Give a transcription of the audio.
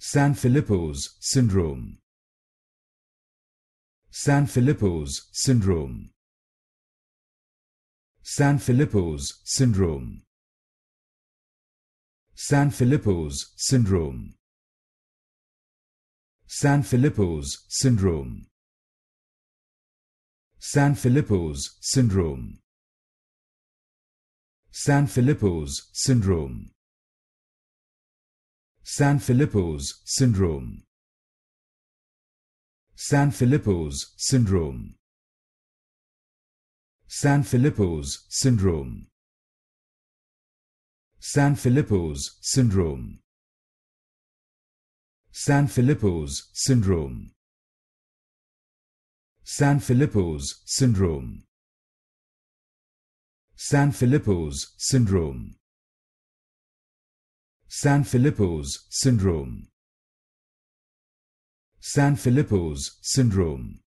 Sanfilippo's syndrome. Sanfilippo's syndrome. Sanfilippo's syndrome. Sanfilippo's syndrome. Sanfilippo's syndrome. Sanfilippo's syndrome. Sanfilippo's syndrome. Sanfilippo's syndrome. Sanfilippo's syndrome. Sanfilippo's syndrome. Sanfilippo's syndrome. Sanfilippo's syndrome. Sanfilippo's syndrome. Sanfilippo's syndrome. Sanfilippo's syndrome. Sanfilippo's syndrome.